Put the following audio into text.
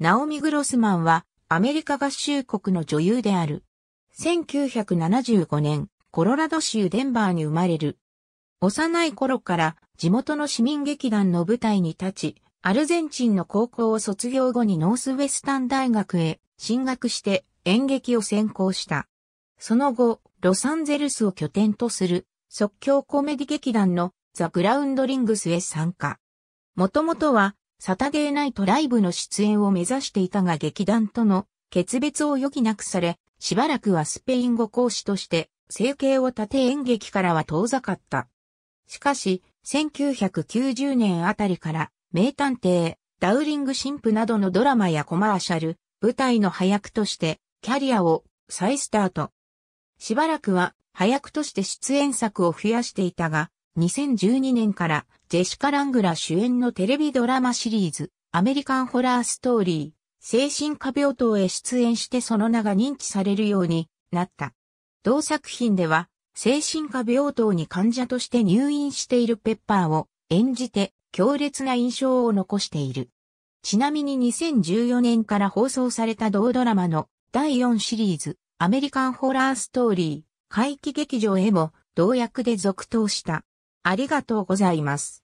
ナオミ・グロスマンはアメリカ合衆国の女優である。1975年、コロラド州デンバーに生まれる。幼い頃から地元の市民劇団の舞台に立ち、アルゼンチンの高校を卒業後にノースウェスタン大学へ進学して演劇を専攻した。その後、ロサンゼルスを拠点とする即興コメディ劇団のザ・グラウンドリングスへ参加。もともとはサタデーナイトライブの出演を目指していたが劇団との決別を余儀なくされ、しばらくはスペイン語講師として生計を立て演劇からは遠ざかった。しかし、1990年あたりから名探偵、ダウリング神父などのドラマやコマーシャル、舞台の配役としてキャリアを再スタート。しばらくは配役として出演作を増やしていたが、2012年からジェシカ・ラングラ主演のテレビドラマシリーズ、アメリカンホラーストーリー、精神科病棟へ出演してその名が認知されるようになった。同作品では、精神科病棟に患者として入院しているペッパーを演じて強烈な印象を残している。ちなみに2014年から放送された同ドラマの第4シリーズアメリカンホラーストーリー回帰劇場へも同役で続投した。ありがとうございます。